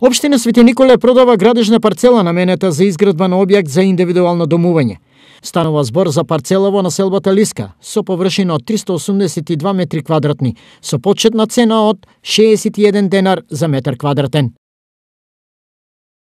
Обштина Свети Николе продава градежна парцела на менета за изградба на објект за индивидуално домување. Станува збор за парцела во населбата Лиска, со површина од 382 метри квадратни, со почетна цена од 61 денар за метар квадратен.